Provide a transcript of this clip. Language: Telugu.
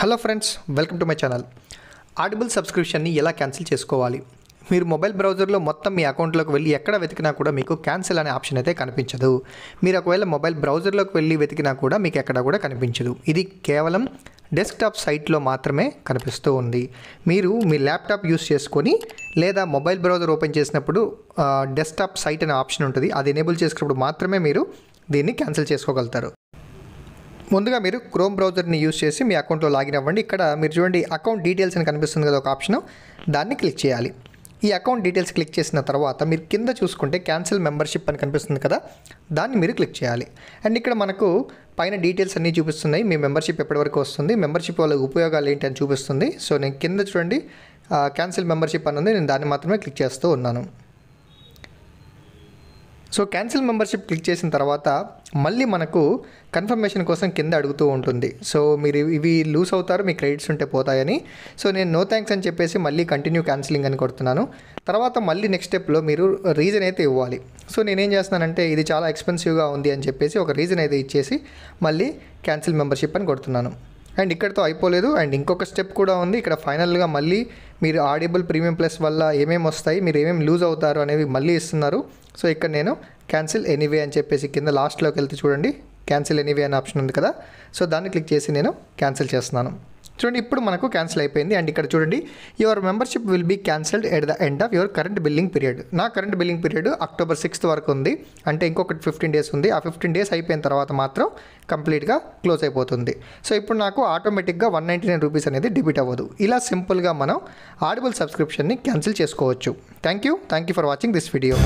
hello friends welcome to my channel audible సబ్స్క్రిప్షన్ని ఎలా క్యాన్సిల్ చేసుకోవాలి మీరు మొబైల్ బ్రౌజర్లో మొత్తం మీ అకౌంట్లోకి వెళ్ళి ఎక్కడ వెతికినా కూడా మీకు క్యాన్సిల్ అనే ఆప్షన్ అయితే కనిపించదు మీరు ఒకవేళ మొబైల్ బ్రౌజర్లోకి వెళ్ళి వెతికినా కూడా మీకు ఎక్కడ కూడా కనిపించదు ఇది కేవలం డెస్క్టాప్ సైట్లో మాత్రమే కనిపిస్తూ ఉంది మీరు మీ ల్యాప్టాప్ యూస్ చేసుకొని లేదా మొబైల్ బ్రౌజర్ ఓపెన్ చేసినప్పుడు డెస్క్టాప్ సైట్ అనే ఆప్షన్ ఉంటుంది అది ఎనేబుల్ చేసినప్పుడు మాత్రమే మీరు దీన్ని క్యాన్సిల్ చేసుకోగలుగుతారు ముందుగా మీరు క్రోమ్ బ్రౌజర్ని యూస్ చేసి మీ అకౌంట్లో లాగిన్ అవ్వండి ఇక్కడ మీరు చూడండి అకౌంట్ డీటెయిల్స్ అని కనిపిస్తుంది కదా ఒక ఆప్షన్ దాన్ని క్లిక్ చేయాలి ఈ అకౌంట్ డీటెయిల్స్ క్లిక్ చేసిన తర్వాత మీరు కింద చూసుకుంటే క్యాన్సిల్ మెంబర్షిప్ అని కనిపిస్తుంది కదా దాన్ని మీరు క్లిక్ చేయాలి అండ్ ఇక్కడ మనకు పైన డీటెయిల్స్ అన్నీ చూపిస్తున్నాయి మీ మెంబర్షిప్ ఎప్పటివరకు వస్తుంది మెంబర్షిప్ వల్ల ఉపయోగాలు ఏంటి అని చూపిస్తుంది సో నేను కింద చూడండి క్యాన్సిల్ మెంబర్షిప్ అని ఉంది నేను దాన్ని మాత్రమే క్లిక్ చేస్తూ ఉన్నాను సో క్యాన్సిల్ మెంబర్షిప్ క్లిక్ చేసిన తర్వాత మళ్ళీ మనకు కన్ఫర్మేషన్ కోసం కింద అడుగుతూ ఉంటుంది సో మీరు ఇవి లూస్ అవుతారు మీ క్రెడిట్స్ ఉంటే పోతాయని సో నేను నో థ్యాంక్స్ అని చెప్పేసి మళ్ళీ కంటిన్యూ క్యాన్సిలింగ్ అని కొడుతున్నాను తర్వాత మళ్ళీ నెక్స్ట్ స్టెప్లో మీరు రీజన్ అయితే ఇవ్వాలి సో నేనేం చేస్తున్నానంటే ఇది చాలా ఎక్స్పెన్సివ్గా ఉంది అని చెప్పేసి ఒక రీజన్ అయితే ఇచ్చేసి మళ్ళీ క్యాన్సిల్ మెంబర్షిప్ అని కొడుతున్నాను అండ్ ఇక్కడతో అయిపోలేదు అండ్ ఇంకొక స్టెప్ కూడా ఉంది ఇక్కడ ఫైనల్గా మళ్ళీ మీరు ఆడిబుల్ ప్రీమియం ప్లస్ వల్ల ఏమేమి వస్తాయి మీరు ఏమేమి లూజ్ అవుతారు అనేవి మళ్ళీ ఇస్తున్నారు సో ఇక్కడ నేను క్యాన్సిల్ ఎనీవే అని చెప్పేసి కింద లాస్ట్లోకి వెళ్తే చూడండి క్యాన్సిల్ ఎనీవే అనే ఆప్షన్ ఉంది కదా సో దాన్ని క్లిక్ చేసి నేను క్యాన్సిల్ చేస్తున్నాను చూడండి ఇప్పుడు మనకు క్యాన్సిల్ అయిపోయింది అండ్ ఇక్కడ చూడండి your membership will be cancelled at the end of your current billing period నా current billing period October sixth వరకు ఉంది అంటే ఇంకొకటి ఫిఫ్టీన్ డేస్ ఉంది ఆ ఫిఫ్టీన్ డేస్ అయిపోయిన తర్వాత మాత్రం కంప్లీట్గా క్లోజ్ అయిపోతుంది సో ఇప్పుడు నాకు ఆటోమేటిక్గా వన్ నైంటీ నైన్ రూపీస్ అనేది డెబిట్ అవ్వదు ఇలా సింపుల్గా మనం ఆడిబుల్ సబ్స్క్రిప్షన్ని క్యాన్సిల్ చేసుకోవచ్చు thank you thank you for watching this video